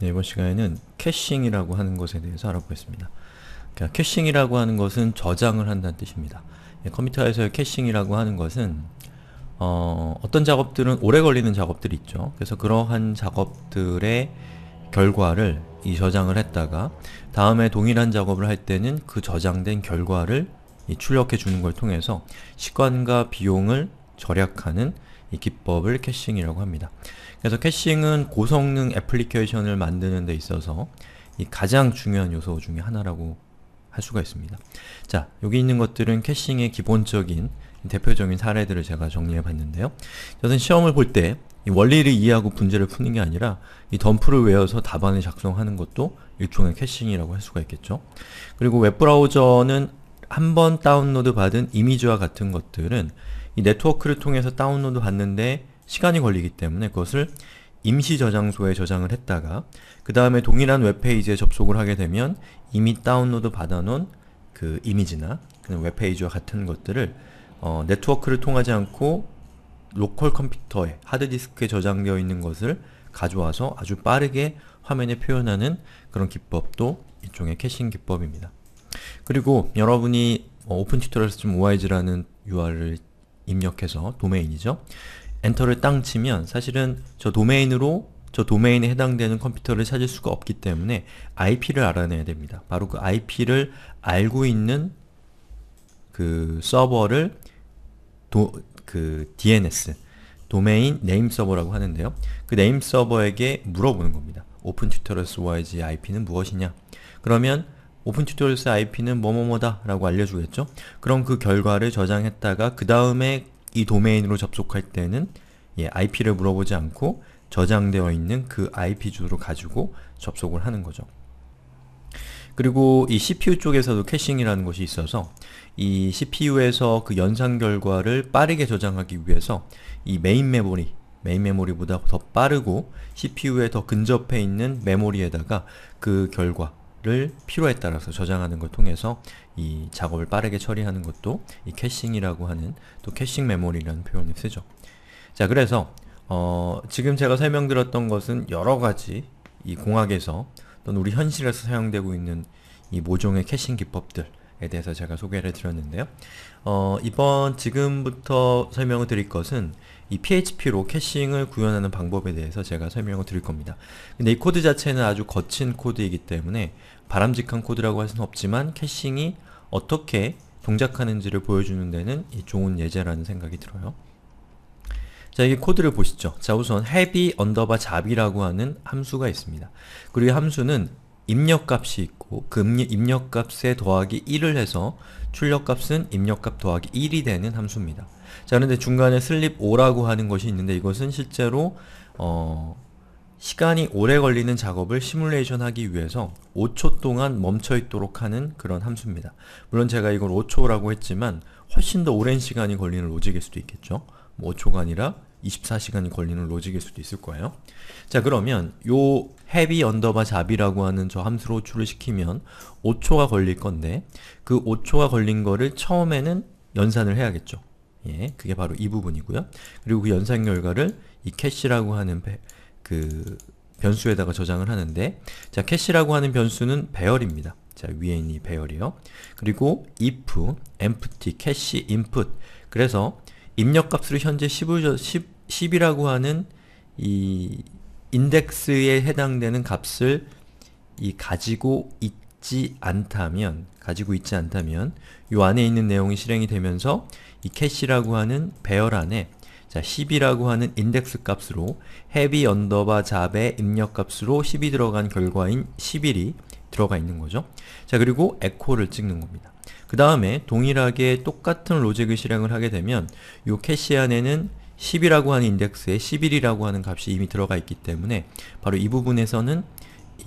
네, 이번 시간에는 캐싱이라고 하는 것에 대해서 알아보겠습니다. 그러니까 캐싱이라고 하는 것은 저장을 한다는 뜻입니다. 예, 컴퓨터에서의 캐싱이라고 하는 것은 어, 떤 작업들은 오래 걸리는 작업들이 있죠. 그래서 그러한 작업들의 결과를 이 저장을 했다가 다음에 동일한 작업을 할 때는 그 저장된 결과를 출력해 주는 걸 통해서 시간과 비용을 절약하는 이 기법을 캐싱이라고 합니다. 그래서 캐싱은 고성능 애플리케이션을 만드는 데 있어서 이 가장 중요한 요소 중의 하나라고 할 수가 있습니다. 자, 여기 있는 것들은 캐싱의 기본적인 대표적인 사례들을 제가 정리해 봤는데요. 저는 시험을 볼 때 원리를 이해하고 문제를 푸는 게 아니라 이 덤프를 외워서 답안을 작성하는 것도 일종의 캐싱이라고 할 수가 있겠죠. 그리고 웹브라우저는 한 번 다운로드 받은 이미지와 같은 것들은 이 네트워크를 통해서 다운로드 받는데 시간이 걸리기 때문에 그것을 임시 저장소에 저장을 했다가 그 다음에 동일한 웹페이지에 접속을 하게 되면 이미 다운로드 받아놓은 그 이미지나 그런 웹페이지와 같은 것들을 어, 네트워크를 통하지 않고 로컬 컴퓨터에 하드디스크에 저장되어 있는 것을 가져와서 아주 빠르게 화면에 표현하는 그런 기법도 일종의 캐싱 기법입니다. 그리고 여러분이 어, 오픈 튜토리얼에서 좀 o i 라는 URL을 입력해서 도메인이죠. 엔터를 땅 치면 사실은 저 도메인으로 저 도메인에 해당되는 컴퓨터를 찾을 수가 없기 때문에 IP를 알아내야 됩니다. 바로 그 IP를 알고 있는 그 서버를 도, 그 DNS, 도메인 네임 서버라고 하는데요. 그 네임 서버에게 물어보는 겁니다. open t u t o r s o g IP는 무엇이냐? 그러면 오픈 튜토리얼스 IP는 뭐뭐뭐다 라고 알려주겠죠? 그럼 그 결과를 저장했다가 그 다음에 이 도메인으로 접속할 때는 예, IP를 물어보지 않고 저장되어 있는 그 IP 주소로 가지고 접속을 하는 거죠. 그리고 이 CPU 쪽에서도 캐싱이라는 것이 있어서 이 CPU에서 그 연산 결과를 빠르게 저장하기 위해서 이 메인 메모리, 메인 메모리보다 더 빠르고 CPU에 더 근접해 있는 메모리에다가 그 결과, 를 필요에 따라서 저장하는 걸 통해서 이 작업을 빠르게 처리하는 것도 이 캐싱이라고 하는 또 캐싱 메모리라는 표현을 쓰죠. 자 그래서 어, 지금 제가 설명드렸던 것은 여러가지 이 공학에서 또는 우리 현실에서 사용되고 있는 이 모종의 캐싱 기법들에 대해서 제가 소개를 드렸는데요. 어, 이번 지금부터 설명을 드릴 것은 이 PHP로 캐싱을 구현하는 방법에 대해서 제가 설명을 드릴 겁니다. 근데 이 코드 자체는 아주 거친 코드이기 때문에 바람직한 코드라고 할 수는 없지만 캐싱이 어떻게 동작하는지를 보여주는 데는 이 좋은 예제라는 생각이 들어요. 자, 여기 코드를 보시죠. 자, 우선 heavy underbar 잡이라고 하는 함수가 있습니다. 그리고 이 함수는 입력값이 있고 금 입력값에 더하기 1을 해서 출력값은 입력값 더하기 1이 되는 함수입니다. 자 그런데 중간에 슬립 5라고 하는 것이 있는데 이것은 실제로 어, 시간이 오래 걸리는 작업을 시뮬레이션 하기 위해서 5초 동안 멈춰 있도록 하는 그런 함수입니다. 물론 제가 이걸 5초라고 했지만 훨씬 더 오랜 시간이 걸리는 로직일 수도 있겠죠. 뭐 5초가 아니라 24시간이 걸리는 로직일 수도 있을 거예요. 자 그러면 요 heavy underbar 잡이라고 하는 저 함수로 호출을 시키면 5초가 걸릴 건데 그 5초가 걸린 거를 처음에는 연산을 해야겠죠. 예, 그게 바로 이 부분이고요. 그리고 그 연산 결과를 이 캐시라고 하는 배, 그 변수에다가 저장을 하는데 자 캐시라고 하는 변수는 배열입니다. 자 위에 있는 이 배열이요. 그리고 if, empty, cache, input 그래서 입력값으로 현재 10, 10, 이라고 하는 이 인덱스에 해당되는 값을 이 가지고 있지 않다면 가지고 있지 않다면 이 안에 있는 내용이 실행이 되면서 이 캐시라고 하는 배열 안에 자 10이라고 하는 인덱스 값으로 heavy underbar job의 입력값으로 10이 들어간 결과인 11이 들어가 있는 거죠. 자 그리고 에코를 찍는 겁니다. 그 다음에 동일하게 똑같은 로직을 실행을 하게 되면 이 캐시 안에는 10이라고 하는 인덱스에 11이라고 하는 값이 이미 들어가 있기 때문에 바로 이 부분에서는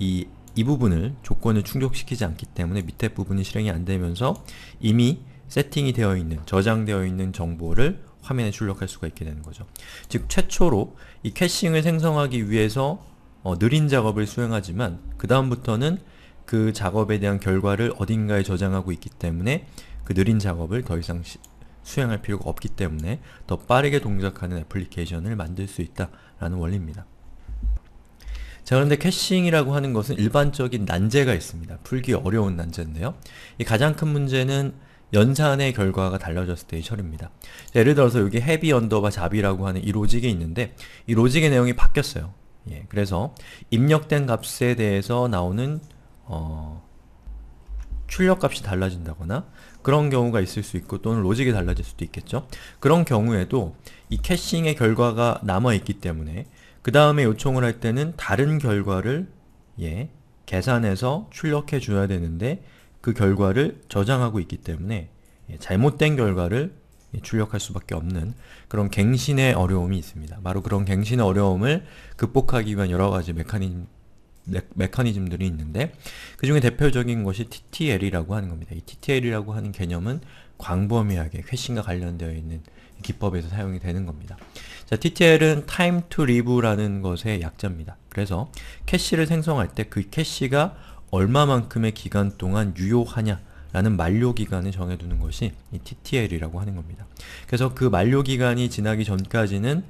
이, 이 부분을 조건을 충족시키지 않기 때문에 밑에 부분이 실행이 안 되면서 이미 세팅이 되어 있는, 저장되어 있는 정보를 화면에 출력할 수가 있게 되는 거죠. 즉 최초로 이 캐싱을 생성하기 위해서 어, 느린 작업을 수행하지만 그 다음부터는 그 작업에 대한 결과를 어딘가에 저장하고 있기 때문에 그 느린 작업을 더 이상 시, 수행할 필요가 없기 때문에 더 빠르게 동작하는 애플리케이션을 만들 수 있다라는 원리입니다. 자 그런데 캐싱이라고 하는 것은 일반적인 난제가 있습니다. 풀기 어려운 난제인데요. 이 가장 큰 문제는 연산의 결과가 달라졌을 때의 처리입니다. 자, 예를 들어서 여기 헤비 언더바 잡이라고 하는 이 로직이 있는데 이 로직의 내용이 바뀌었어요. 예, 그래서 입력된 값에 대해서 나오는 어, 출력값이 달라진다거나 그런 경우가 있을 수 있고 또는 로직이 달라질 수도 있겠죠. 그런 경우에도 이 캐싱의 결과가 남아있기 때문에 그 다음에 요청을 할 때는 다른 결과를 예, 계산해서 출력해 줘야 되는데 그 결과를 저장하고 있기 때문에 예, 잘못된 결과를 예, 출력할 수밖에 없는 그런 갱신의 어려움이 있습니다. 바로 그런 갱신의 어려움을 극복하기 위한 여러가지 메커니즘 메, 커니즘들이 있는데 그 중에 대표적인 것이 TTL이라고 하는 겁니다. 이 TTL이라고 하는 개념은 광범위하게 캐싱과 관련되어 있는 기법에서 사용이 되는 겁니다. 자, TTL은 time to live라는 것의 약자입니다. 그래서 캐시를 생성할 때 그 캐시가 얼마만큼의 기간 동안 유효하냐 라는 만료기간을 정해두는 것이 이 TTL이라고 하는 겁니다. 그래서 그 만료기간이 지나기 전까지는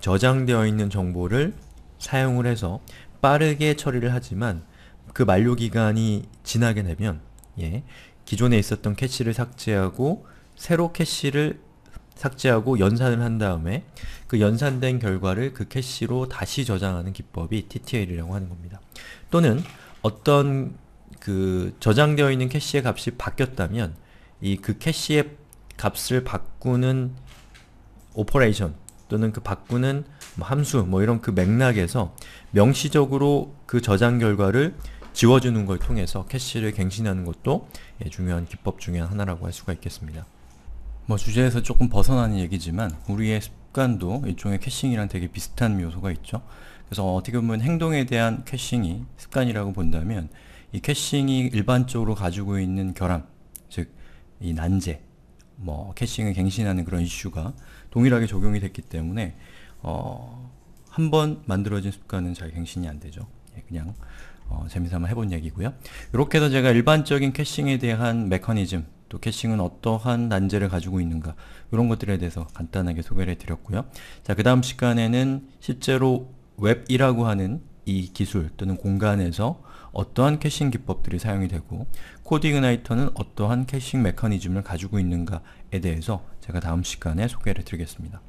저장되어 있는 정보를 사용을 해서 빠르게 처리를 하지만 그 만료 기간이 지나게 되면 예, 기존에 있었던 캐시를 삭제하고 새로 캐시를 삭제하고 연산을 한 다음에 그 연산된 결과를 그 캐시로 다시 저장하는 기법이 TTL이라고 하는 겁니다. 또는 어떤 그 저장되어 있는 캐시의 값이 바뀌었다면 이 그 캐시의 값을 바꾸는 오퍼레이션 또는 그 바꾸는 뭐 함수 뭐 이런 그 맥락에서 명시적으로 그 저장 결과를 지워주는 걸 통해서 캐시를 갱신하는 것도 예, 중요한 기법 중의 하나라고 할 수가 있겠습니다. 뭐 주제에서 조금 벗어나는 얘기지만 우리의 습관도 일종의 캐싱이랑 되게 비슷한 요소가 있죠. 그래서 어떻게 보면 행동에 대한 캐싱이 습관이라고 본다면 이 캐싱이 일반적으로 가지고 있는 결함, 즉 이 난제, 뭐 캐싱을 갱신하는 그런 이슈가 동일하게 적용이 됐기 때문에 어, 한번 만들어진 습관은 잘 갱신이 안 되죠. 예, 그냥 어, 재미삼아 해본 얘기고요. 이렇게 해서 제가 일반적인 캐싱에 대한 메커니즘, 또 캐싱은 어떠한 난제를 가지고 있는가 이런 것들에 대해서 간단하게 소개를 해드렸고요. 자, 그 다음 시간에는 실제로 웹이라고 하는 이 기술 또는 공간에서 어떠한 캐싱 기법들이 사용이 되고 코디그나이터는 어떠한 캐싱 메커니즘을 가지고 있는가에 대해서 제가 다음 시간에 소개를 드리겠습니다.